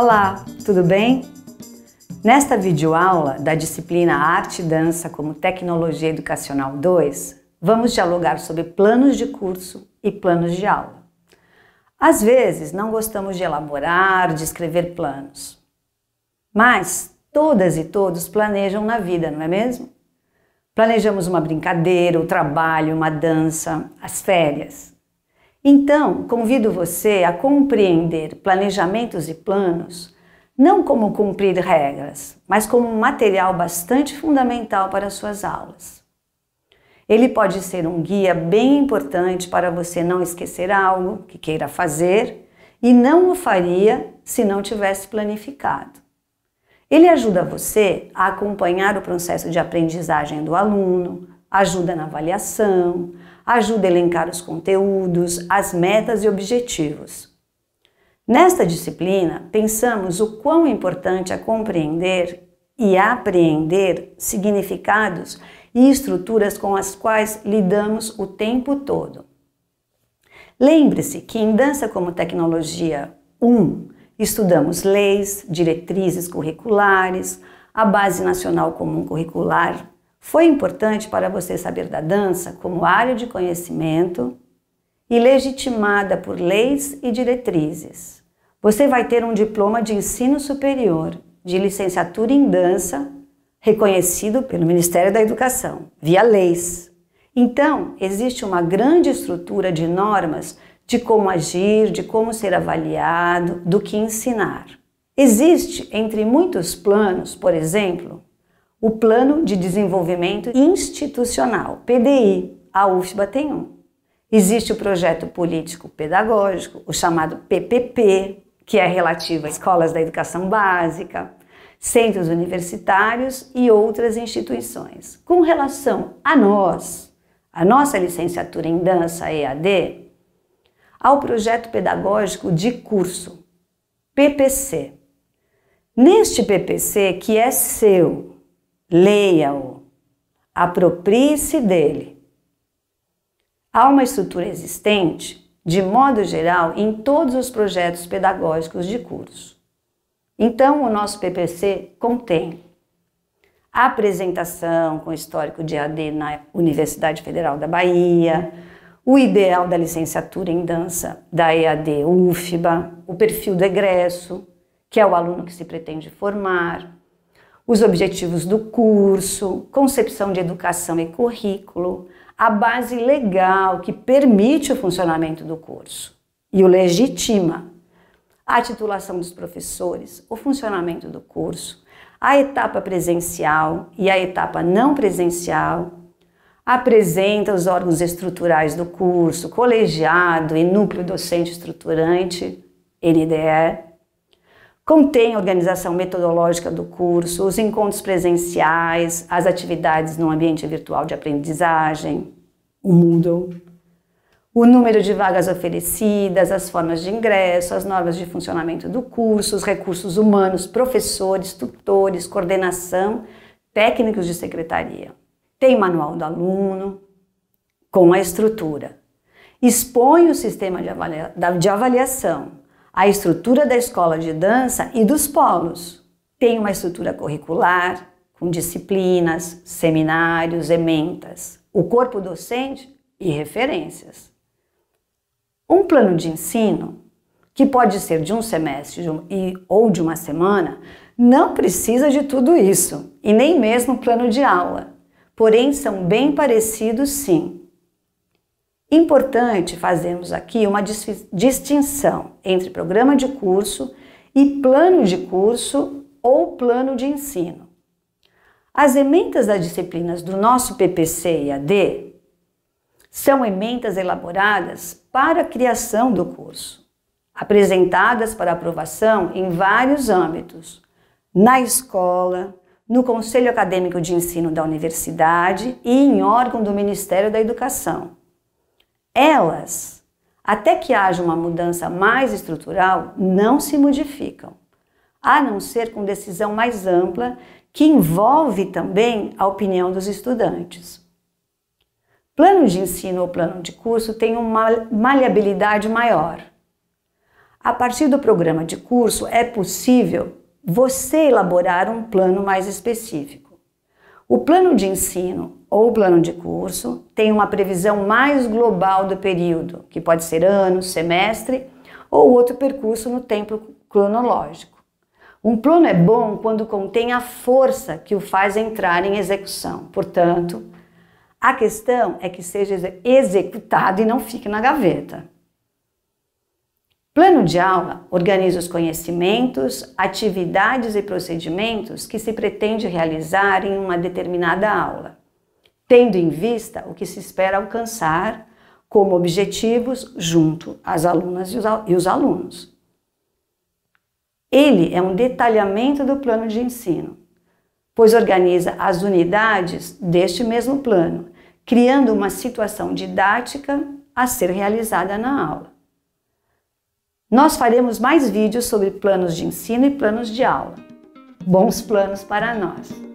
Olá, tudo bem? Nesta videoaula da disciplina Arte e Dança como Tecnologia Educacional 2, vamos dialogar sobre planos de curso e planos de aula. Às vezes, não gostamos de elaborar, de escrever planos. Mas todas e todos planejam na vida, não é mesmo? Planejamos uma brincadeira, o um trabalho, uma dança, as férias. Então, convido você a compreender planejamentos e planos não como cumprir regras, mas como um material bastante fundamental para suas aulas. Ele pode ser um guia bem importante para você não esquecer algo que queira fazer e não o faria se não tivesse planificado. Ele ajuda você a acompanhar o processo de aprendizagem do aluno, ajuda na avaliação, ajuda a elencar os conteúdos, as metas e objetivos. Nesta disciplina, pensamos o quão importante é compreender e apreender significados e estruturas com as quais lidamos o tempo todo. Lembre-se que em Dança como Tecnologia 1 estudamos leis, diretrizes curriculares, a Base Nacional Comum Curricular foi importante para você saber da dança como área de conhecimento e legitimada por leis e diretrizes. Você vai ter um diploma de ensino superior de licenciatura em dança reconhecido pelo Ministério da Educação, via leis. Então, existe uma grande estrutura de normas de como agir, de como ser avaliado, do que ensinar. Existe, entre muitos planos, por exemplo, o Plano de Desenvolvimento Institucional, PDI. A UFBA tem um. Existe o projeto político pedagógico, o chamado PPP, que é relativo a escolas da educação básica, centros universitários e outras instituições. Com relação a nós, a nossa licenciatura em dança EAD, ao projeto pedagógico de curso, PPC. Neste PPC, que é seu, leia-o, aproprie-se dele. Há uma estrutura existente, de modo geral, em todos os projetos pedagógicos de curso. Então, o nosso PPC contém a apresentação com histórico de AD na Universidade Federal da Bahia, o ideal da licenciatura em dança da EAD UFBA, o perfil do egresso, que é o aluno que se pretende formar, os objetivos do curso, concepção de educação e currículo, a base legal que permite o funcionamento do curso e o legitima, a titulação dos professores, o funcionamento do curso, a etapa presencial e a etapa não presencial, apresenta os órgãos estruturais do curso, colegiado e núcleo docente estruturante, NDE, Contém a organização metodológica do curso, os encontros presenciais, as atividades no ambiente virtual de aprendizagem, o Moodle, o número de vagas oferecidas, as formas de ingresso, as normas de funcionamento do curso, os recursos humanos, professores, tutores, coordenação, técnicos de secretaria. Tem manual do aluno com a estrutura. Expõe o sistema de, avalia de avaliação, a estrutura da escola de dança e dos polos. Tem uma estrutura curricular, com disciplinas, seminários, ementas, o corpo docente e referências. Um plano de ensino, que pode ser de um semestre ou de uma semana, não precisa de tudo isso, e nem mesmo plano de aula. Porém, são bem parecidos sim. Importante fazermos aqui uma distinção entre programa de curso e plano de curso ou plano de ensino. As ementas das disciplinas do nosso PPC e AD são ementas elaboradas para a criação do curso, apresentadas para aprovação em vários âmbitos, na escola, no Conselho Acadêmico de Ensino da Universidade e em órgão do Ministério da Educação elas, até que haja uma mudança mais estrutural, não se modificam, a não ser com decisão mais ampla que envolve também a opinião dos estudantes. Plano de ensino ou plano de curso tem uma maleabilidade maior. A partir do programa de curso, é possível você elaborar um plano mais específico. O plano de ensino ou plano de curso tem uma previsão mais global do período, que pode ser ano, semestre ou outro percurso no tempo cronológico. Um plano é bom quando contém a força que o faz entrar em execução. Portanto, a questão é que seja executado e não fique na gaveta. Plano de aula organiza os conhecimentos, atividades e procedimentos que se pretende realizar em uma determinada aula, tendo em vista o que se espera alcançar como objetivos junto às alunas e os alunos. Ele é um detalhamento do plano de ensino, pois organiza as unidades deste mesmo plano, criando uma situação didática a ser realizada na aula. Nós faremos mais vídeos sobre planos de ensino e planos de aula. Bons planos para nós!